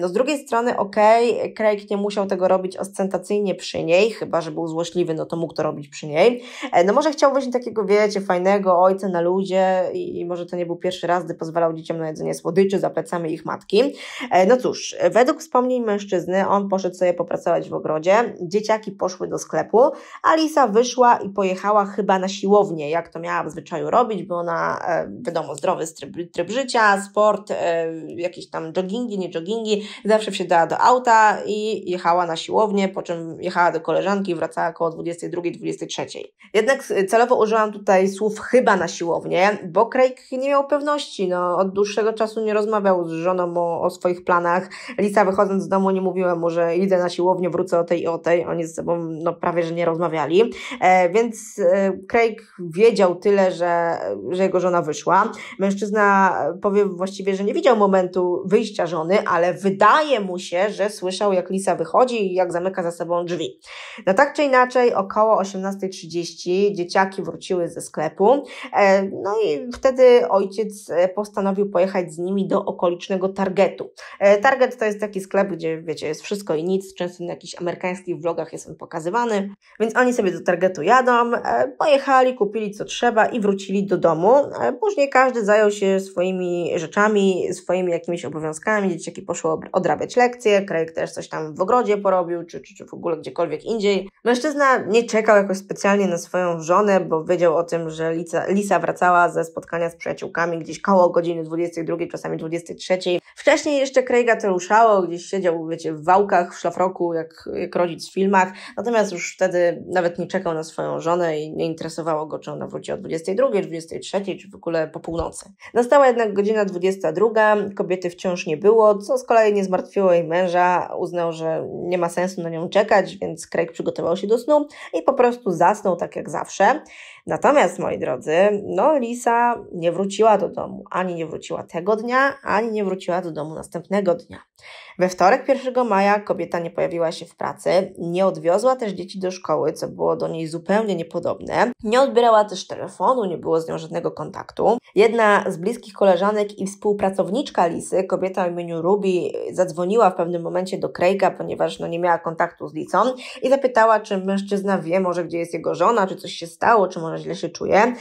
No z drugiej strony, okej, okay, Craig nie musiał tego robić ostentacyjnie przy niej, chyba że był złośliwy, no to mógł to robić przy niej. E, no może chciał właśnie takiego, wiecie, fajnego ojca na ludzie i, może to nie był pierwszy raz, gdy pozwalał dzieciom na jedzenie słodyczy za plecami ich matki. E, no cóż, według wspomnień mężczyzny, on poszedł sobie popracować w ogrodzie, dzieciaki poszły do sklepu, a Lisa wyszła i pojechała chyba na siłownię, jak to miała w zwyczaju robić, bo ona, e, wiadomo, zdrowy tryb, tryb życia, sport, e, jakieś tam joggingi, nie joggingi, zawsze wsiadała do auta i jechała na siłownię, po czym jechała do koleżanki i wracała około 22, 23. Jednak e, celowo użyłam tutaj słów chyba na siłownię, bo Craig nie miał pewności, no, od dłuższego czasu nie rozmawiał z żoną o, o swoich planach. Lisa wychodząc z domu nie mówiła mu, że idę na siłownię, wrócę o tej i o tej, oni ze sobą no, prawie, że nie rozmawiali, e, więc e, Craig wiedział, tyle, że, że jego żona wyszła. Mężczyzna powie właściwie, że nie widział momentu wyjścia żony, ale wydaje mu się, że słyszał, jak Lisa wychodzi i jak zamyka za sobą drzwi. No tak czy inaczej, około 18.30 dzieciaki wróciły ze sklepu, e, no i wtedy ojciec postanowił pojechać z nimi do okolicznego Targetu. E, target to jest taki sklep, gdzie wiecie, jest wszystko i nic, często na jakichś amerykańskich vlogach jest on pokazywany, więc oni sobie do Targetu jadą, e, pojechali, kupili co trzeba, trzeba i wrócili do domu. Później każdy zajął się swoimi rzeczami, swoimi jakimiś obowiązkami. Dzieciaki poszły odrabiać lekcje, Craig też coś tam w ogrodzie porobił, czy, czy, czy w ogóle gdziekolwiek indziej. Mężczyzna nie czekał jakoś specjalnie na swoją żonę, bo wiedział o tym, że Lisa, Lisa wracała ze spotkania z przyjaciółkami gdzieś koło godziny 22, czasami 23. Wcześniej jeszcze Craiga to ruszało, gdzieś siedział, wiecie, w wałkach, w szlafroku, jak, jak rodzic w filmach. Natomiast już wtedy nawet nie czekał na swoją żonę i nie interesowało go, czy ona wróci o 22, 23 czy w ogóle po północy. Nastała jednak godzina 22, kobiety wciąż nie było, co z kolei nie zmartwiło jej męża. Uznał, że nie ma sensu na nią czekać, więc Craig przygotował się do snu i po prostu zasnął tak jak zawsze. Natomiast, moi drodzy, no Lisa nie wróciła do domu, ani nie wróciła tego dnia, ani nie wróciła do domu następnego dnia. We wtorek 1 maja kobieta nie pojawiła się w pracy, nie odwiozła też dzieci do szkoły, co było do niej zupełnie niepodobne, nie odbierała też telefonu, nie było z nią żadnego kontaktu. Jedna z bliskich koleżanek i współpracowniczka Lisy, kobieta o imieniu Ruby, zadzwoniła w pewnym momencie do Craiga, ponieważ no, nie miała kontaktu z Licą i zapytała, czy mężczyzna wie może, gdzie jest jego żona, czy coś się stało, czy może że źle się czuje.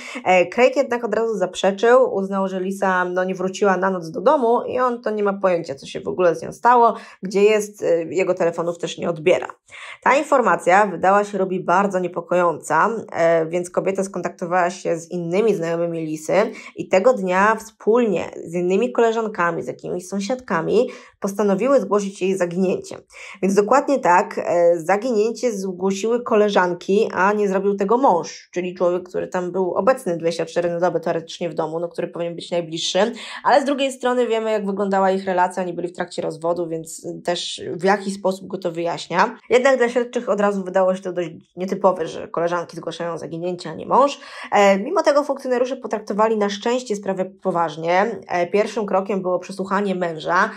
Craig jednak od razu zaprzeczył, uznał, że Lisa no, nie wróciła na noc do domu i on to nie ma pojęcia, co się w ogóle z nią stało, gdzie jest, y, jego telefonów też nie odbiera. Ta informacja wydała się robi bardzo niepokojąca, e, więc kobieta skontaktowała się z innymi znajomymi Lisy i tego dnia wspólnie z innymi koleżankami, z jakimiś sąsiadkami postanowiły zgłosić jej zaginięcie. Więc dokładnie tak, e, zaginięcie zgłosiły koleżanki, a nie zrobił tego mąż, czyli człowiek, który tam był obecny 24 na dobę teoretycznie w domu, no który powinien być najbliższy, ale z drugiej strony wiemy, jak wyglądała ich relacja, oni byli w trakcie rozwodu, więc też w jaki sposób go to wyjaśnia. Jednak dla śledczych od razu wydało się to dość nietypowe, że koleżanki zgłaszają zaginięcie, a nie mąż. E, mimo tego funkcjonariusze potraktowali na szczęście sprawę poważnie. E, pierwszym krokiem było przesłuchanie męża,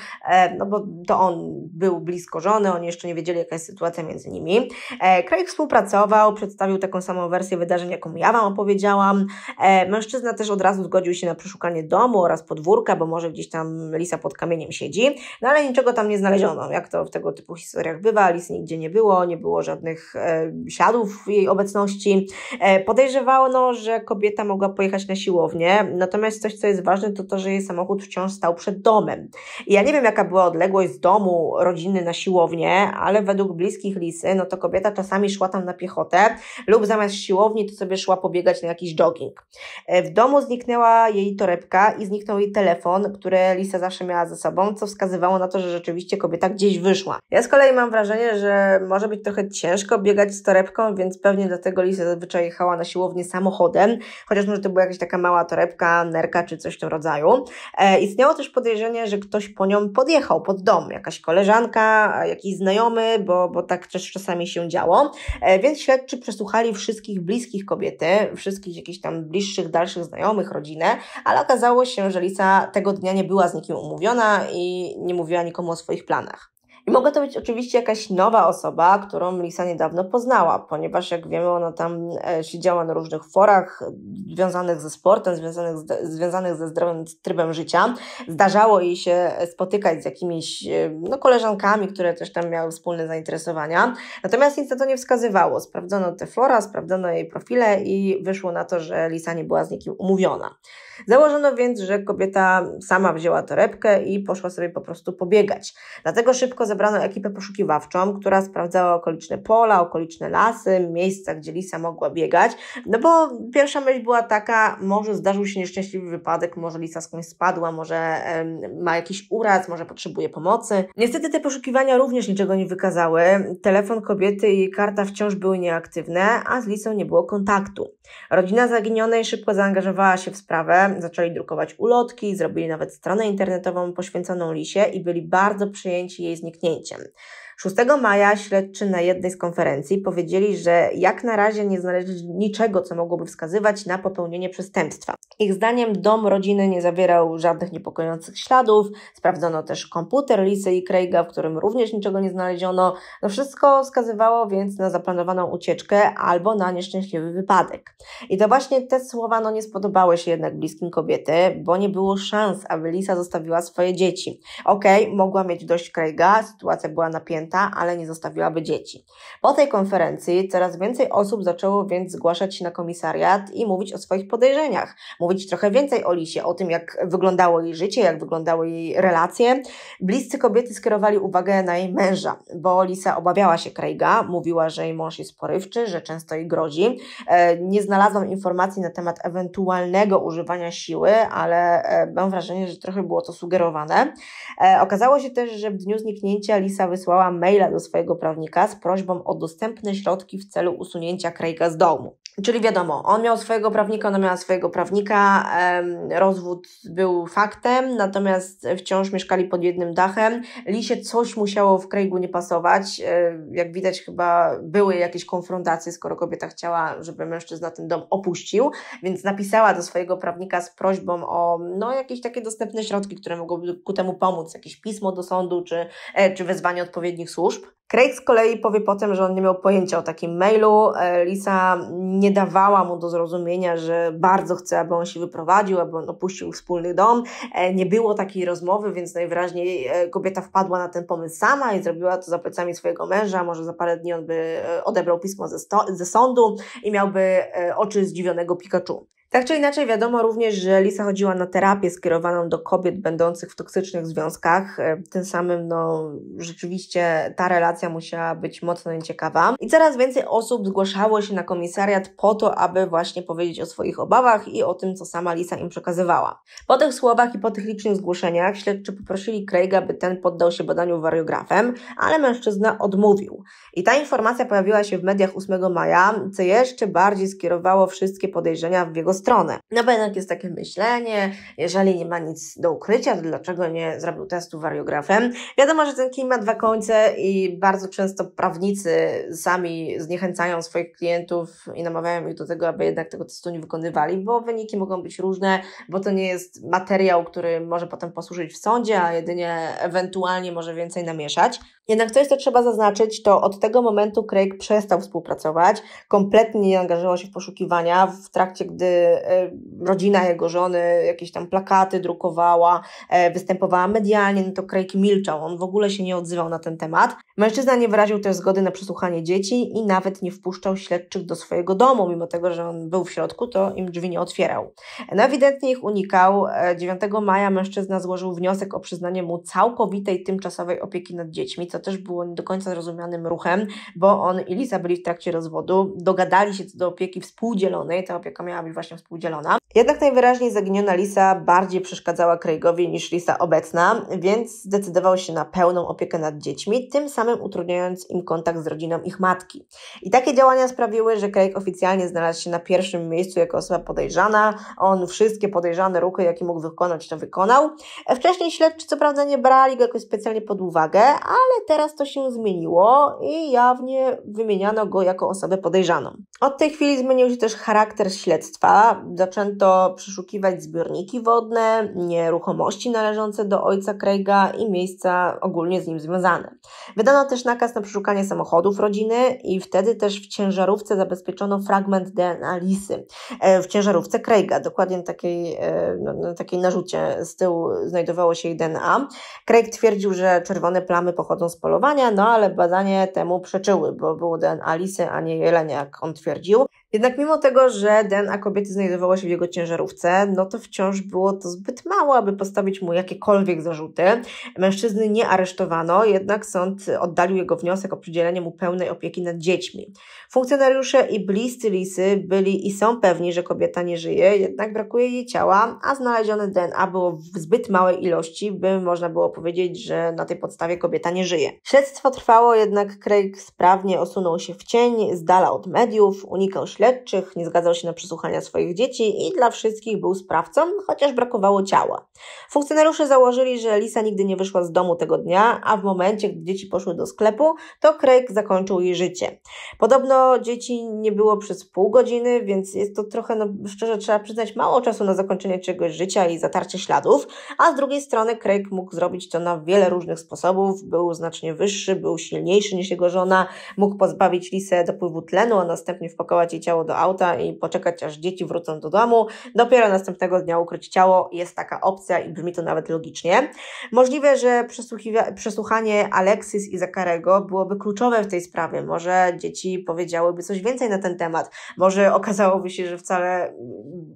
no bo to on był blisko żony, oni jeszcze nie wiedzieli, jaka jest sytuacja między nimi. E, Craig współpracował, przedstawił taką samą wersję wydarzeń, jaką ja Wam opowiedziałam. E, mężczyzna też od razu zgodził się na przeszukanie domu oraz podwórka, bo może gdzieś tam lisa pod kamieniem siedzi, no ale niczego tam nie znaleziono, jak to w tego typu historiach bywa, Lisa nigdzie nie było, nie było żadnych e, śladów jej obecności. E, podejrzewano, no, że kobieta mogła pojechać na siłownię, natomiast coś, co jest ważne, to to, że jej samochód wciąż stał przed domem. I ja nie wiem, jaka była odległość z domu rodziny na siłownię, ale według bliskich Lisy, no to kobieta czasami szła tam na piechotę lub zamiast siłowni to sobie szła pobiegać na jakiś jogging. E, w domu zniknęła jej torebka i zniknął jej telefon, który Lisa zawsze miała ze sobą, co wskazywało na to, że rzeczywiście kobieta gdzieś wyszła. Ja z kolei mam wrażenie, że może być trochę ciężko biegać z torebką, więc pewnie dlatego Lisa zazwyczaj jechała na siłownię samochodem, chociaż może to była jakaś taka mała torebka, nerka czy coś w tym rodzaju. E, istniało też podejrzenie, że ktoś po nią podjechał pod dom, jakaś koleżanka, jakiś znajomy, bo, bo tak też czasami się działo. E, więc śledczy przesłuchali wszystkich bliskich kobiety, wszystkich jakichś tam bliższych, dalszych znajomych, rodzinę, ale okazało się, że Lisa tego dnia nie była z nikim umówiona i nie mówiła nikomu o swoich planach. I mogła to być oczywiście jakaś nowa osoba, którą Lisa niedawno poznała, ponieważ jak wiemy, ona tam e, siedziała na różnych forach związanych ze sportem, związanych, z, związanych ze zdrowym trybem życia. Zdarzało jej się e, spotykać z jakimiś e, no, koleżankami, które też tam miały wspólne zainteresowania. Natomiast nic na to nie wskazywało. Sprawdzono te fora, sprawdzono jej profile i wyszło na to, że Lisa nie była z nikim umówiona. Założono więc, że kobieta sama wzięła torebkę i poszła sobie po prostu pobiegać. Dlatego szybko zebrano ekipę poszukiwawczą, która sprawdzała okoliczne pola, okoliczne lasy, miejsca, gdzie lisa mogła biegać. No bo pierwsza myśl była taka, może zdarzył się nieszczęśliwy wypadek, może lisa skądś spadła, może ma jakiś uraz, może potrzebuje pomocy. Niestety te poszukiwania również niczego nie wykazały. Telefon kobiety i jej karta wciąż były nieaktywne, a z lisą nie było kontaktu. Rodzina zaginionej szybko zaangażowała się w sprawę, zaczęli drukować ulotki, zrobili nawet stronę internetową poświęconą lisie i byli bardzo przyjęci jej zniknięciem. чем. 6 maja śledczy na jednej z konferencji powiedzieli, że jak na razie nie znaleźli niczego, co mogłoby wskazywać na popełnienie przestępstwa. Ich zdaniem dom rodziny nie zawierał żadnych niepokojących śladów, sprawdzono też komputer Lisy i Craiga, w którym również niczego nie znaleziono. No wszystko wskazywało więc na zaplanowaną ucieczkę albo na nieszczęśliwy wypadek. I to właśnie te słowa no, nie spodobały się jednak bliskim kobiety, bo nie było szans, aby Lisa zostawiła swoje dzieci. Okej, okay, mogła mieć dość Craiga, sytuacja była napięta, ale nie zostawiłaby dzieci. Po tej konferencji coraz więcej osób zaczęło więc zgłaszać się na komisariat i mówić o swoich podejrzeniach, mówić trochę więcej o Lisie, o tym, jak wyglądało jej życie, jak wyglądały jej relacje. Bliscy kobiety skierowali uwagę na jej męża, bo Lisa obawiała się Craiga, mówiła, że jej mąż jest porywczy, że często jej grozi. E, nie znalazłam informacji na temat ewentualnego używania siły, ale e, mam wrażenie, że trochę było to sugerowane. E, okazało się też, że w dniu zniknięcia Lisa wysłała maila do swojego prawnika z prośbą o dostępne środki w celu usunięcia Krajka z domu. Czyli wiadomo, on miał swojego prawnika, ona miała swojego prawnika, rozwód był faktem, natomiast wciąż mieszkali pod jednym dachem. Lisie coś musiało w Craigu nie pasować. E, jak widać, chyba były jakieś konfrontacje, skoro kobieta chciała, żeby mężczyzna ten dom opuścił, więc napisała do swojego prawnika z prośbą o no, jakieś takie dostępne środki, które mogłyby ku temu pomóc, jakieś pismo do sądu czy, e, czy wezwanie odpowiednich służb. Craig z kolei powie potem, że on nie miał pojęcia o takim mailu. E, Lisa nie dawała mu do zrozumienia, że bardzo chce, aby on się wyprowadził, aby on opuścił wspólny dom. E, nie było takiej rozmowy, więc najwyraźniej e, kobieta wpadła na ten pomysł sama i zrobiła to za plecami swojego męża. Może za parę dni on by odebrał pismo ze, ze sądu i miałby oczy zdziwionego Pikachu. Tak czy inaczej, wiadomo również, że Lisa chodziła na terapię skierowaną do kobiet będących w toksycznych związkach. E, tym samym, no, rzeczywiście ta relacja musiała być mocno nieciekawa. I coraz więcej osób zgłaszało się na komisariat po to, aby właśnie powiedzieć o swoich obawach i o tym, co sama Lisa im przekazywała. Po tych słowach i po tych licznych zgłoszeniach śledczy poprosili Craiga, by ten poddał się badaniu wariografem, ale mężczyzna odmówił. I ta informacja pojawiła się w mediach 8 maja, co jeszcze bardziej skierowało wszystkie podejrzenia w jego stronę stronę. No bo jednak jest takie myślenie, jeżeli nie ma nic do ukrycia, to dlaczego nie zrobił testu wariografem? Wiadomo, że ten kij ma dwa końce i bardzo często prawnicy sami zniechęcają swoich klientów i namawiają ich do tego, aby jednak tego testu nie wykonywali, bo wyniki mogą być różne, bo to nie jest materiał, który może potem posłużyć w sądzie, a jedynie ewentualnie może więcej namieszać. Jednak coś, co trzeba zaznaczyć, to od tego momentu Craig przestał współpracować, kompletnie nie angażował się w poszukiwania, w trakcie gdy e, rodzina jego żony jakieś tam plakaty drukowała, e, występowała medialnie, no to Craig milczał, on w ogóle się nie odzywał na ten temat. Mężczyzna nie wyraził też zgody na przesłuchanie dzieci i nawet nie wpuszczał śledczych do swojego domu, mimo tego, że on był w środku, to im drzwi nie otwierał. No ewidentnie ich unikał. 9 e, maja mężczyzna złożył wniosek o przyznanie mu całkowitej tymczasowej opieki nad dziećmi, co też było nie do końca zrozumianym ruchem, bo on i Lisa byli w trakcie rozwodu, dogadali się co do opieki współdzielonej, ta opieka miała być właśnie współdzielona. Jednak najwyraźniej zaginiona Lisa bardziej przeszkadzała Craigowi niż Lisa obecna, więc zdecydował się na pełną opiekę nad dziećmi, tym samym utrudniając im kontakt z rodziną ich matki. I takie działania sprawiły, że Craig oficjalnie znalazł się na pierwszym miejscu jako osoba podejrzana. On wszystkie podejrzane ruchy, jakie mógł wykonać, to wykonał. E, wcześniej śledczy co prawda nie brali go jakoś specjalnie pod uwagę, ale teraz to się zmieniło i jawnie wymieniano go jako osobę podejrzaną. Od tej chwili zmienił się też charakter śledztwa. Zaczęto przeszukiwać zbiorniki wodne, nieruchomości należące do ojca Craiga i miejsca ogólnie z nim związane. Wydano też nakaz na przeszukanie samochodów rodziny i wtedy też w ciężarówce zabezpieczono fragment DNA Lisy. E, w ciężarówce Craiga, dokładnie na takiej, e, no, na takiej narzucie z tyłu znajdowało się jej DNA. Craig twierdził, że czerwone plamy pochodzą z z polowania, no ale badanie temu przeczyły, bo był DNA lisy, a nie jelenia, jak on twierdził. Jednak mimo tego, że DNA kobiety znajdowało się w jego ciężarówce, no to wciąż było to zbyt mało, aby postawić mu jakiekolwiek zarzuty. Mężczyzny nie aresztowano, jednak sąd oddalił jego wniosek o przydzielenie mu pełnej opieki nad dziećmi. Funkcjonariusze i bliscy Lisy byli i są pewni, że kobieta nie żyje, jednak brakuje jej ciała, a znalezione DNA było w zbyt małej ilości, by można było powiedzieć, że na tej podstawie kobieta nie żyje. Śledztwo trwało, jednak Craig sprawnie osunął się w cień, z dala od mediów, unikał śledztwa śledczych, nie zgadzał się na przesłuchania swoich dzieci i dla wszystkich był sprawcą, chociaż brakowało ciała. Funkcjonariusze założyli, że Lisa nigdy nie wyszła z domu tego dnia, a w momencie, gdy dzieci poszły do sklepu, to Craig zakończył jej życie. Podobno dzieci nie było przez pół godziny, więc jest to trochę, no szczerze trzeba przyznać, mało czasu na zakończenie czegoś życia i zatarcie śladów, a z drugiej strony Craig mógł zrobić to na wiele różnych sposobów, był znacznie wyższy, był silniejszy niż jego żona, mógł pozbawić Lisę dopływu tlenu, a następnie wpakować jej ciało ciało do auta i poczekać, aż dzieci wrócą do domu. Dopiero następnego dnia ukryć ciało. Jest taka opcja i brzmi to nawet logicznie. Możliwe, że przesłuchanie Alexis i Zakarego byłoby kluczowe w tej sprawie. Może dzieci powiedziałyby coś więcej na ten temat. Może okazałoby się, że wcale mm,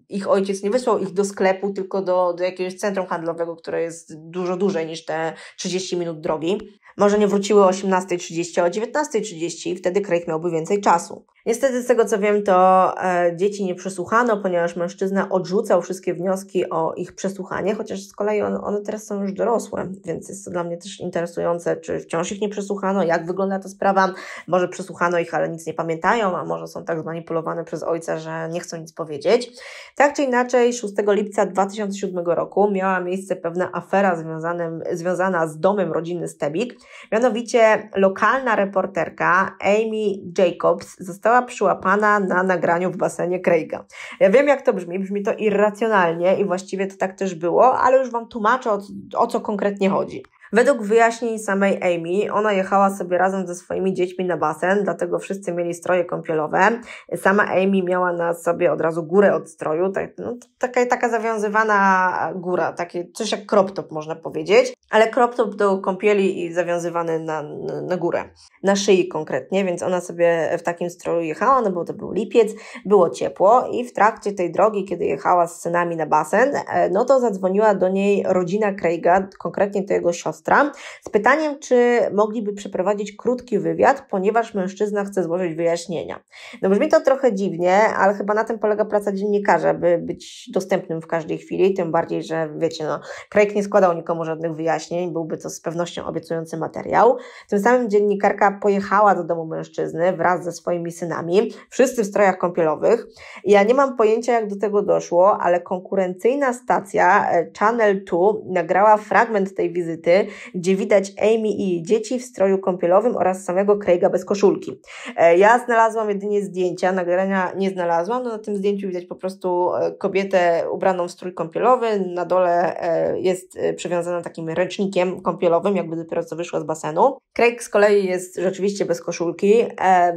ich ojciec nie wysłał ich do sklepu, tylko do, do jakiegoś centrum handlowego, które jest dużo dłużej niż te 30 minut drogi. Może nie wróciły o 18.30, o 19.30 i wtedy Craig miałby więcej czasu. Niestety, z tego co wiem, to e, dzieci nie przesłuchano, ponieważ mężczyzna odrzucał wszystkie wnioski o ich przesłuchanie, chociaż z kolei on, one teraz są już dorosłe, więc jest to dla mnie też interesujące, czy wciąż ich nie przesłuchano, jak wygląda ta sprawa. Może przesłuchano ich, ale nic nie pamiętają, a może są tak zmanipulowane przez ojca, że nie chcą nic powiedzieć. Tak czy inaczej, 6 lipca 2007 roku miała miejsce pewna afera związanym, związana z domem rodziny Stebik. Mianowicie lokalna reporterka Amy Jacobs została została przyłapana na nagraniu w basenie Craiga. Ja wiem, jak to brzmi, brzmi to irracjonalnie i właściwie to tak też było, ale już Wam tłumaczę, o, o co konkretnie chodzi. Według wyjaśnień samej Amy, ona jechała sobie razem ze swoimi dziećmi na basen, dlatego wszyscy mieli stroje kąpielowe. Sama Amy miała na sobie od razu górę od stroju, tak, no, taka, taka zawiązywana góra, takie, coś jak crop top można powiedzieć, ale crop top do kąpieli i zawiązywany na, na górę, na szyi konkretnie, więc ona sobie w takim stroju jechała, no bo to był lipiec, było ciepło i w trakcie tej drogi, kiedy jechała z synami na basen, e, no to zadzwoniła do niej rodzina Craiga, konkretnie to jego siostra, siostra z pytaniem, czy mogliby przeprowadzić krótki wywiad, ponieważ mężczyzna chce złożyć wyjaśnienia. No brzmi to trochę dziwnie, ale chyba na tym polega praca dziennikarza, by być dostępnym w każdej chwili, tym bardziej, że wiecie, no, krajek nie składał nikomu żadnych wyjaśnień, byłby to z pewnością obiecujący materiał. Tym samym dziennikarka pojechała do domu mężczyzny wraz ze swoimi synami, wszyscy w strojach kąpielowych. Ja nie mam pojęcia, jak do tego doszło, ale konkurencyjna stacja e, Channel 2 nagrała fragment tej wizyty, gdzie widać Amy i jej dzieci w stroju kąpielowym oraz samego Craiga bez koszulki. E, ja znalazłam jedynie zdjęcia, nagrania nie znalazłam, no na tym zdjęciu widać po prostu e, kobietę ubraną w strój kąpielowy, na dole e, jest przywiązana takim ręcznikiem kąpielowym, jakby dopiero co wyszła z basenu. Craig z kolei jest rzeczywiście bez koszulki,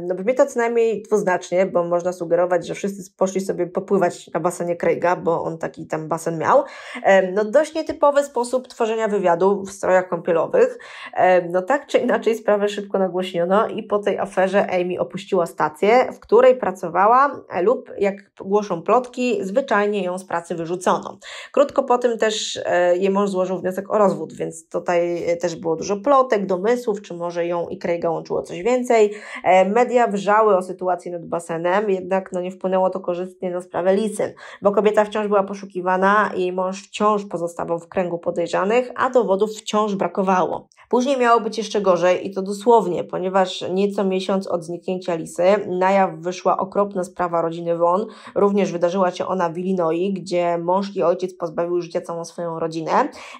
no brzmi to co najmniej dwuznacznie, bo można sugerować, że wszyscy poszli sobie popływać na basenie Craiga, bo on taki tam basen miał. No dość nietypowy sposób tworzenia wywiadu w strojach grach kąpielowych. No tak czy inaczej sprawę szybko nagłośniono i po tej aferze Amy opuściła stację, w której pracowała e, lub jak głoszą plotki, zwyczajnie ją z pracy wyrzucono. Krótko po tym też e, jej mąż złożył wniosek o rozwód, więc tutaj e, też było dużo plotek, domysłów, czy może ją i Craiga łączyło coś więcej. Media wrzały o sytuacji nad basenem, jednak no nie wpłynęło to korzystnie na sprawę Lisyn, bo kobieta wciąż była poszukiwana, jej mąż wciąż pozostawał w kręgu podejrzanych, a dowodów wciąż brakowało. Później miało być jeszcze gorzej i to dosłownie, ponieważ nieco miesiąc od zniknięcia Lisy na jaw wyszła okropna sprawa rodziny Won. Również wydarzyła się ona w Illinois, gdzie mąż i ojciec pozbawił życia całą swoją rodzinę.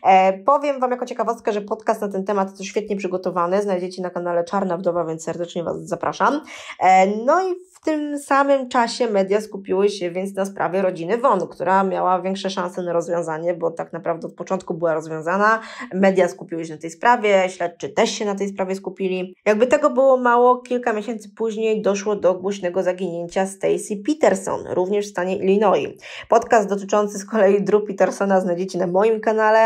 E, powiem Wam jako ciekawostkę, że podcast na ten temat jest świetnie przygotowany. Znajdziecie na kanale Czarna Wdowa, więc serdecznie Was zapraszam. E, no i w tym samym czasie media skupiły się więc na sprawie rodziny Won, która miała większe szanse na rozwiązanie, bo tak naprawdę od początku była rozwiązana. Media skupiły się na tej sprawie, śledczy też się na tej sprawie skupili. Jakby tego było mało, kilka miesięcy później doszło do głośnego zaginięcia Stacy Peterson, również w stanie Illinois. Podcast dotyczący z kolei Drew Petersona znajdziecie na moim kanale.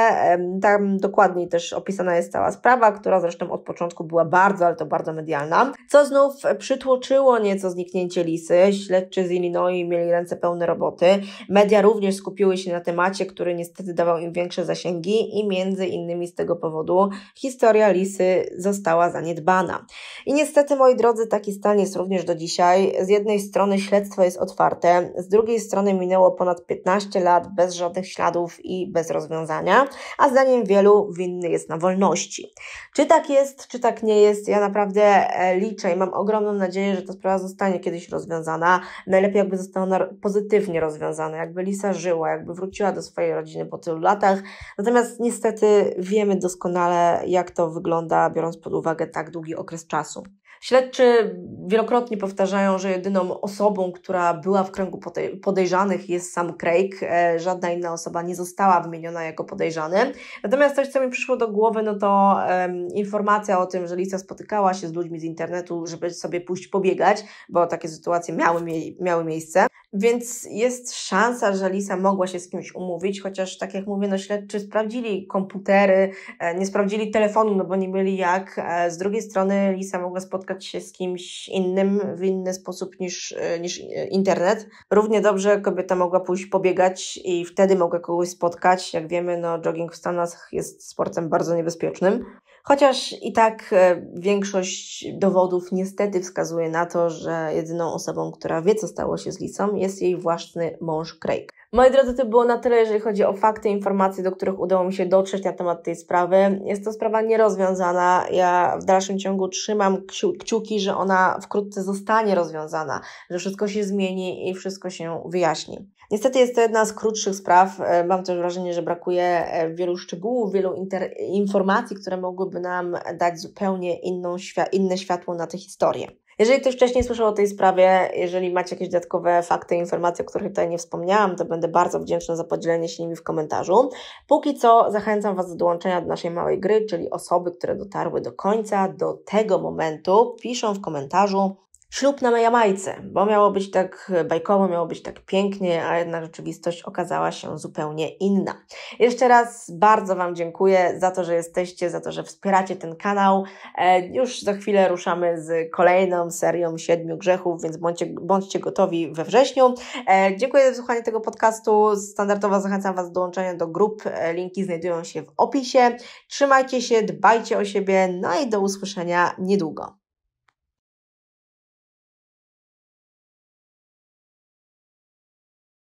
Tam dokładniej też opisana jest cała sprawa, która zresztą od początku była bardzo, ale to bardzo medialna. Co znów przytłoczyło nieco zniknięcie Lisy. Śledczy z Illinois mieli ręce pełne roboty. Media również skupiły się na temacie, który niestety dawał im większe zasięgi i między innymi z tego powodu historia historia Lisy została zaniedbana. I niestety, moi drodzy, taki stan jest również do dzisiaj. Z jednej strony śledztwo jest otwarte, z drugiej strony minęło ponad 15 lat bez żadnych śladów i bez rozwiązania, a zdaniem wielu winny jest na wolności. Czy tak jest, czy tak nie jest, ja naprawdę e, liczę i mam ogromną nadzieję, że ta sprawa zostanie kiedyś rozwiązana. Najlepiej jakby została pozytywnie rozwiązana, jakby Lisa żyła, jakby wróciła do swojej rodziny po tylu latach. Natomiast niestety wiemy doskonale, jak jak to wygląda, biorąc pod uwagę tak długi okres czasu. Śledczy wielokrotnie powtarzają, że jedyną osobą, która była w kręgu podejrzanych jest sam Craig. E, żadna inna osoba nie została wymieniona jako podejrzany. Natomiast coś, co mi przyszło do głowy, no to um, informacja o tym, że Lisa spotykała się z ludźmi z internetu, żeby sobie pójść pobiegać, bo takie sytuacje miały, miały miejsce. Więc jest szansa, że Lisa mogła się z kimś umówić, chociaż tak jak mówię, no śledczy sprawdzili komputery, e, nie sprawdzili telefonu, no bo nie mieli jak. E, z drugiej strony Lisa mogła spotkać spotkać się z kimś innym w inny sposób niż, e, niż e, internet. Równie dobrze kobieta mogła pójść pobiegać i wtedy mogła kogoś spotkać. Jak wiemy, no, jogging w Stanach jest sportem bardzo niebezpiecznym. Chociaż i tak e, większość dowodów niestety wskazuje na to, że jedyną osobą, która wie, co stało się z Lisą, jest jej własny mąż Craig. Moi drodzy, to było na tyle, jeżeli chodzi o fakty, informacje, do których udało mi się dotrzeć na temat tej sprawy. Jest to sprawa nierozwiązana. Ja w dalszym ciągu trzymam kciuki, że ona wkrótce zostanie rozwiązana, że wszystko się zmieni i wszystko się wyjaśni. Niestety jest to jedna z krótszych spraw. E, mam też wrażenie, że brakuje e, wielu szczegółów, wielu informacji, które mogłyby nam dać zupełnie inną, inne światło na tę historię. Jeżeli ktoś wcześniej słyszał o tej sprawie, jeżeli macie jakieś dodatkowe fakty, informacje, o których tutaj nie wspomniałam, to będę bardzo wdzięczna za podzielenie się nimi w komentarzu. Póki co zachęcam Was do dołączenia do naszej małej gry, czyli osoby, które dotarły do końca, do tego momentu, piszą w komentarzu, ślub na Jamajce, bo miało być tak bajkowo, miało być tak pięknie, a jednak rzeczywistość okazała się zupełnie inna. Jeszcze raz bardzo Wam dziękuję za to, że jesteście, za to, że wspieracie ten kanał. E, już za chwilę ruszamy z kolejną serią siedmiu grzechów, więc bądźcie, bądźcie gotowi we wrześniu. E, dziękuję za słuchanie tego podcastu. Standardowo zachęcam Was do dołączenia do grup. E, linki znajdują się w opisie. Trzymajcie się, dbajcie o siebie, no i do usłyszenia niedługo.